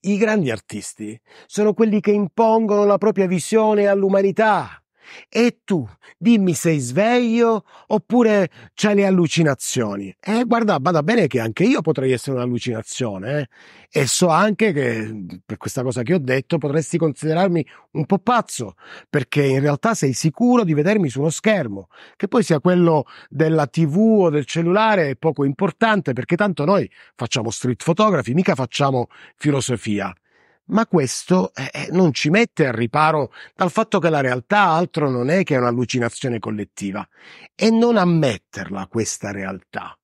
I grandi artisti sono quelli che impongono la propria visione all'umanità, e tu dimmi sei sveglio oppure c'hai le allucinazioni. eh, guarda, vada bene che anche io potrei essere un'allucinazione. Eh? E so anche che per questa cosa che ho detto potresti considerarmi un po' pazzo, perché in realtà sei sicuro di vedermi su uno schermo, che poi sia quello della TV o del cellulare è poco importante, perché tanto noi facciamo street photography, mica facciamo filosofia. Ma questo eh, eh, non ci mette al riparo dal fatto che la realtà altro non è che un'allucinazione collettiva. E non ammetterla questa realtà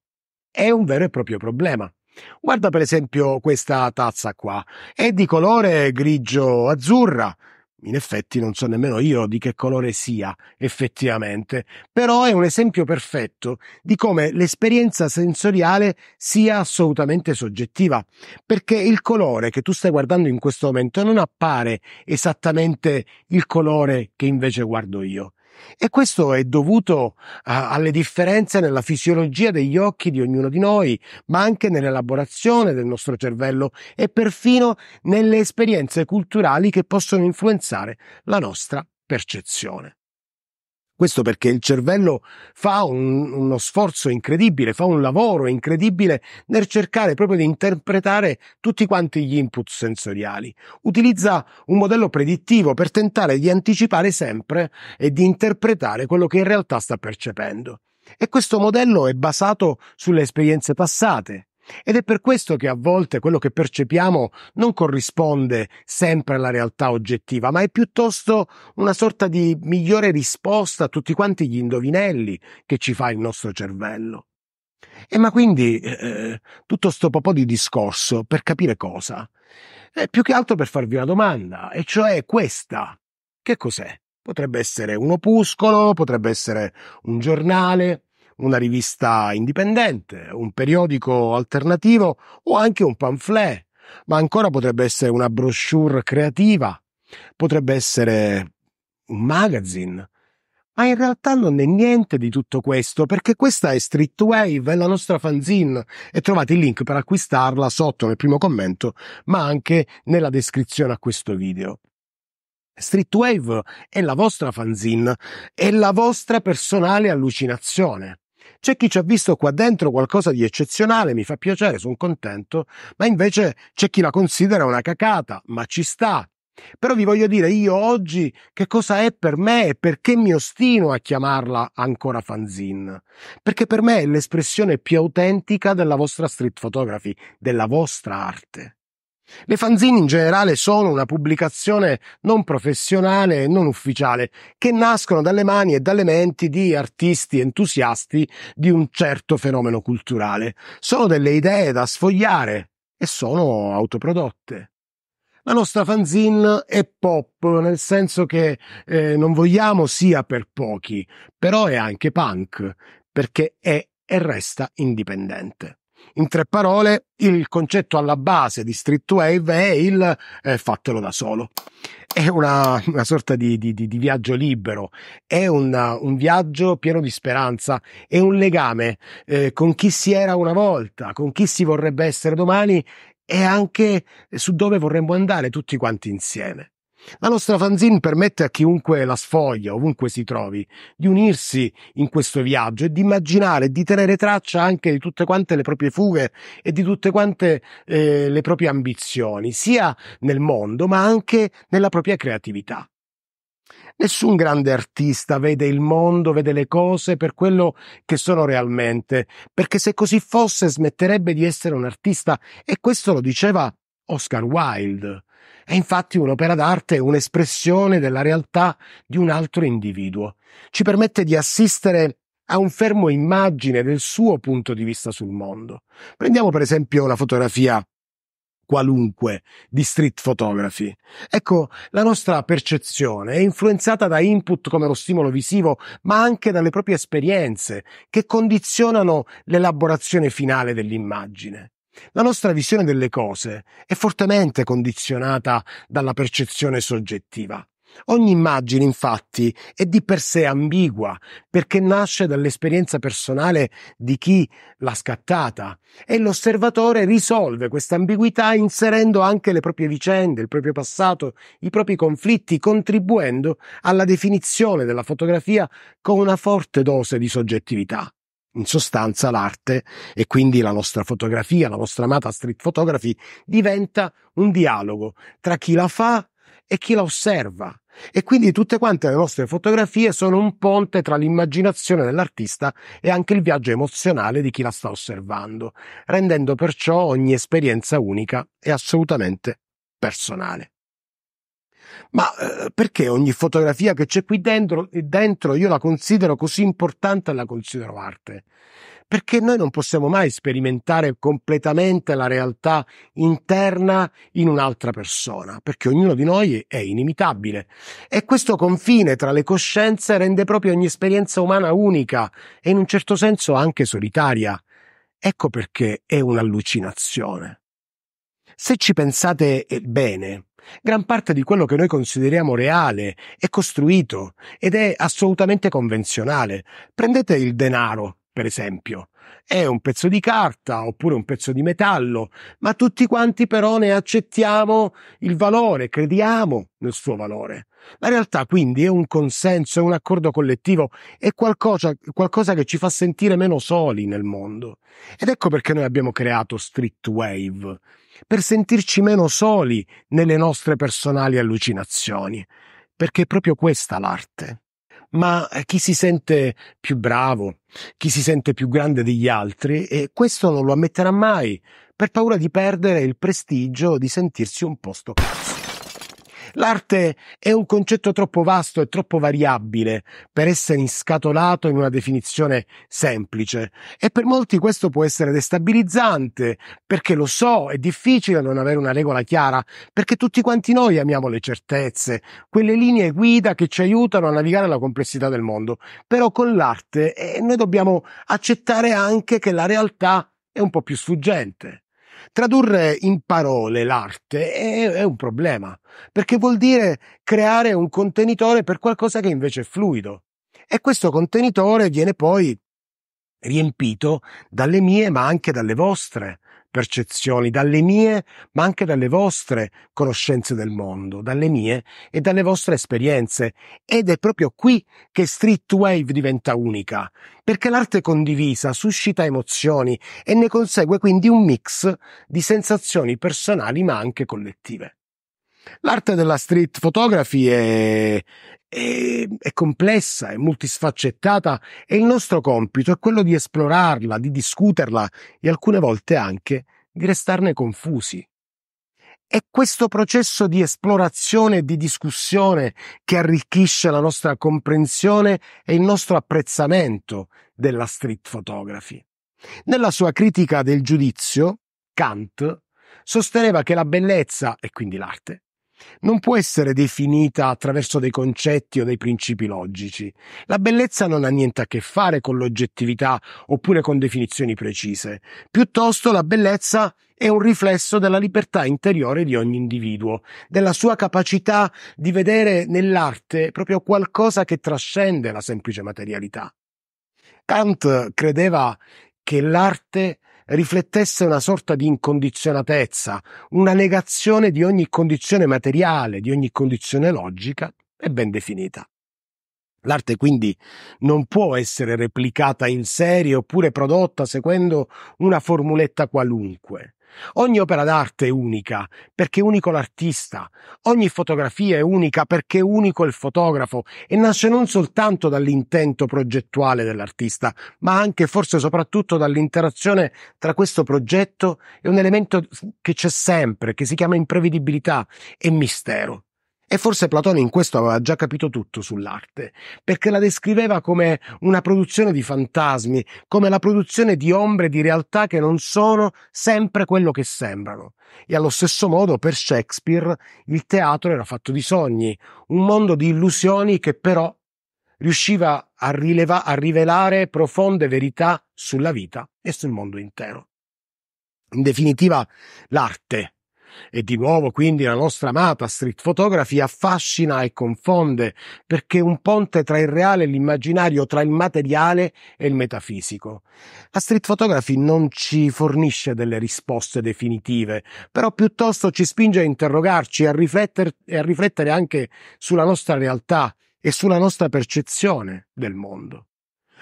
è un vero e proprio problema. Guarda per esempio questa tazza qua, è di colore grigio-azzurra, in effetti non so nemmeno io di che colore sia effettivamente, però è un esempio perfetto di come l'esperienza sensoriale sia assolutamente soggettiva, perché il colore che tu stai guardando in questo momento non appare esattamente il colore che invece guardo io. E questo è dovuto a, alle differenze nella fisiologia degli occhi di ognuno di noi, ma anche nell'elaborazione del nostro cervello e perfino nelle esperienze culturali che possono influenzare la nostra percezione. Questo perché il cervello fa un, uno sforzo incredibile, fa un lavoro incredibile nel cercare proprio di interpretare tutti quanti gli input sensoriali. Utilizza un modello predittivo per tentare di anticipare sempre e di interpretare quello che in realtà sta percependo. E questo modello è basato sulle esperienze passate, ed è per questo che a volte quello che percepiamo non corrisponde sempre alla realtà oggettiva, ma è piuttosto una sorta di migliore risposta a tutti quanti gli indovinelli che ci fa il nostro cervello. E ma quindi eh, tutto sto po' di discorso per capire cosa? Eh, più che altro per farvi una domanda, e cioè questa. Che cos'è? Potrebbe essere un opuscolo, potrebbe essere un giornale, una rivista indipendente, un periodico alternativo o anche un pamphlet, ma ancora potrebbe essere una brochure creativa, potrebbe essere un magazine. Ma in realtà non è niente di tutto questo, perché questa è Streetwave, è la nostra fanzine e trovate il link per acquistarla sotto nel primo commento, ma anche nella descrizione a questo video. Streetwave è la vostra fanzine, è la vostra personale allucinazione. C'è chi ci ha visto qua dentro qualcosa di eccezionale, mi fa piacere, sono contento, ma invece c'è chi la considera una cacata, ma ci sta. Però vi voglio dire io oggi che cosa è per me e perché mi ostino a chiamarla ancora fanzine. Perché per me è l'espressione più autentica della vostra street photography, della vostra arte. Le fanzine in generale sono una pubblicazione non professionale e non ufficiale, che nascono dalle mani e dalle menti di artisti entusiasti di un certo fenomeno culturale. Sono delle idee da sfogliare e sono autoprodotte. La nostra fanzine è pop, nel senso che eh, non vogliamo sia per pochi, però è anche punk, perché è e resta indipendente. In tre parole, il concetto alla base di Streetwave è il eh, fatelo da solo. È una, una sorta di, di, di, viaggio libero, è una, un viaggio pieno di speranza, è un legame eh, con chi si era una volta, con chi si vorrebbe essere domani e anche su dove vorremmo andare tutti quanti insieme. La nostra fanzine permette a chiunque la sfoglia, ovunque si trovi, di unirsi in questo viaggio e di immaginare, di tenere traccia anche di tutte quante le proprie fughe e di tutte quante eh, le proprie ambizioni, sia nel mondo ma anche nella propria creatività. Nessun grande artista vede il mondo, vede le cose per quello che sono realmente, perché se così fosse smetterebbe di essere un artista e questo lo diceva Oscar Wilde. È infatti un'opera d'arte un'espressione della realtà di un altro individuo. Ci permette di assistere a un fermo immagine del suo punto di vista sul mondo. Prendiamo per esempio la fotografia qualunque di street photography. Ecco, la nostra percezione è influenzata da input come lo stimolo visivo, ma anche dalle proprie esperienze che condizionano l'elaborazione finale dell'immagine. La nostra visione delle cose è fortemente condizionata dalla percezione soggettiva. Ogni immagine, infatti, è di per sé ambigua, perché nasce dall'esperienza personale di chi l'ha scattata e l'osservatore risolve questa ambiguità inserendo anche le proprie vicende, il proprio passato, i propri conflitti, contribuendo alla definizione della fotografia con una forte dose di soggettività in sostanza l'arte e quindi la nostra fotografia, la nostra amata street photography diventa un dialogo tra chi la fa e chi la osserva. E quindi tutte quante le nostre fotografie sono un ponte tra l'immaginazione dell'artista e anche il viaggio emozionale di chi la sta osservando, rendendo perciò ogni esperienza unica e assolutamente personale ma eh, perché ogni fotografia che c'è qui dentro, eh, dentro io la considero così importante e la considero arte? Perché noi non possiamo mai sperimentare completamente la realtà interna in un'altra persona, perché ognuno di noi è inimitabile. E questo confine tra le coscienze rende proprio ogni esperienza umana unica e in un certo senso anche solitaria. Ecco perché è un'allucinazione. Se ci pensate eh, bene, gran parte di quello che noi consideriamo reale è costruito ed è assolutamente convenzionale. Prendete il denaro, per esempio è un pezzo di carta oppure un pezzo di metallo, ma tutti quanti però ne accettiamo il valore, crediamo nel suo valore. La realtà quindi è un consenso, è un accordo collettivo, è qualcosa, qualcosa che ci fa sentire meno soli nel mondo. Ed ecco perché noi abbiamo creato Street Wave, per sentirci meno soli nelle nostre personali allucinazioni, perché è proprio questa l'arte ma chi si sente più bravo, chi si sente più grande degli altri e questo non lo ammetterà mai per paura di perdere il prestigio di sentirsi un posto cazzo. L'arte è un concetto troppo vasto e troppo variabile per essere inscatolato in una definizione semplice e per molti questo può essere destabilizzante perché lo so, è difficile non avere una regola chiara perché tutti quanti noi amiamo le certezze, quelle linee guida che ci aiutano a navigare la complessità del mondo, però con l'arte eh, noi dobbiamo accettare anche che la realtà è un po' più sfuggente. Tradurre in parole l'arte è, è un problema, perché vuol dire creare un contenitore per qualcosa che invece è fluido. E questo contenitore viene poi riempito dalle mie ma anche dalle vostre percezioni, dalle mie, ma anche dalle vostre conoscenze del mondo, dalle mie e dalle vostre esperienze. Ed è proprio qui che Street Wave diventa unica, perché l'arte condivisa suscita emozioni e ne consegue quindi un mix di sensazioni personali ma anche collettive. L'arte della street photography è, è, è, complessa, è multisfaccettata e il nostro compito è quello di esplorarla, di discuterla e alcune volte anche di restarne confusi. È questo processo di esplorazione e di discussione che arricchisce la nostra comprensione e il nostro apprezzamento della street photography. Nella sua critica del giudizio, Kant sosteneva che la bellezza, e quindi l'arte, non può essere definita attraverso dei concetti o dei principi logici. La bellezza non ha niente a che fare con l'oggettività oppure con definizioni precise. Piuttosto la bellezza è un riflesso della libertà interiore di ogni individuo, della sua capacità di vedere nell'arte proprio qualcosa che trascende la semplice materialità. Kant credeva che l'arte riflettesse una sorta di incondizionatezza, una negazione di ogni condizione materiale, di ogni condizione logica, è ben definita. L'arte quindi non può essere replicata in serie oppure prodotta seguendo una formuletta qualunque. Ogni opera d'arte è unica perché è unico l'artista, ogni fotografia è unica perché è unico il fotografo e nasce non soltanto dall'intento progettuale dell'artista, ma anche forse soprattutto dall'interazione tra questo progetto e un elemento che c'è sempre, che si chiama imprevedibilità e mistero. E forse Platone in questo aveva già capito tutto sull'arte, perché la descriveva come una produzione di fantasmi, come la produzione di ombre di realtà che non sono sempre quello che sembrano. E allo stesso modo per Shakespeare il teatro era fatto di sogni, un mondo di illusioni che però riusciva a, rileva- a rivelare profonde verità sulla vita e sul mondo intero. In definitiva, l'arte, e di nuovo quindi la nostra amata street photography affascina e confonde perché è un ponte tra il reale e l'immaginario, tra il materiale e il metafisico. La street photography non ci fornisce delle risposte definitive, però piuttosto ci spinge a interrogarci, a riflettere, e a riflettere anche sulla nostra realtà e sulla nostra percezione del mondo.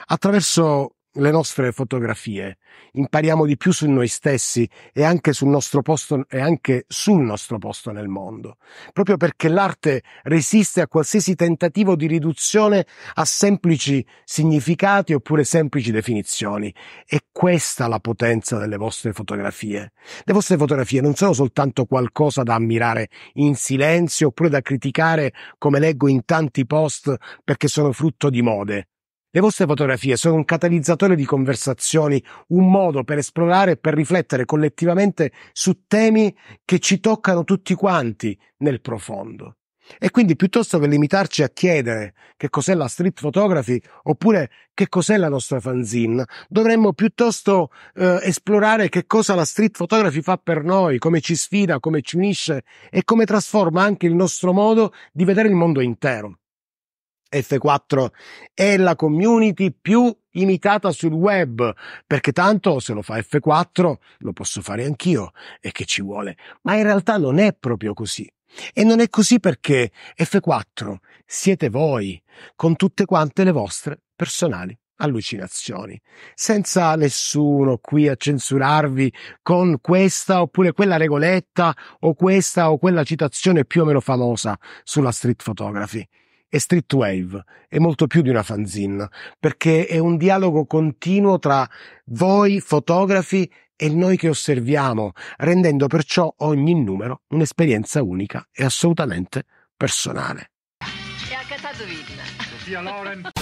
Attraverso le nostre fotografie, impariamo di più su noi stessi e anche sul nostro posto, e anche sul nostro posto nel mondo, proprio perché l'arte resiste a qualsiasi tentativo di riduzione a semplici significati oppure semplici definizioni. È questa la potenza delle vostre fotografie. Le vostre fotografie non sono soltanto qualcosa da ammirare in silenzio oppure da criticare come leggo in tanti post perché sono frutto di mode le vostre fotografie sono un catalizzatore di conversazioni, un modo per esplorare e per riflettere collettivamente su temi che ci toccano tutti quanti nel profondo. E quindi piuttosto che limitarci a chiedere che cos'è la street photography oppure che cos'è la nostra fanzine, dovremmo piuttosto eh, esplorare che cosa la street photography fa per noi, come ci sfida, come ci unisce e come trasforma anche il nostro modo di vedere il mondo intero. F4 è la community più imitata sul web, perché tanto se lo fa F4 lo posso fare anch'io e che ci vuole. Ma in realtà non è proprio così. E non è così perché F4 siete voi, con tutte quante le vostre personali allucinazioni, senza nessuno qui a censurarvi con questa oppure quella regoletta o questa o quella citazione più o meno famosa sulla street photography è streetwave, è molto più di una fanzine, perché è un dialogo continuo tra voi fotografi e noi che osserviamo, rendendo perciò ogni numero un'esperienza unica e assolutamente personale. E a Katatovilla. Sofia Loren.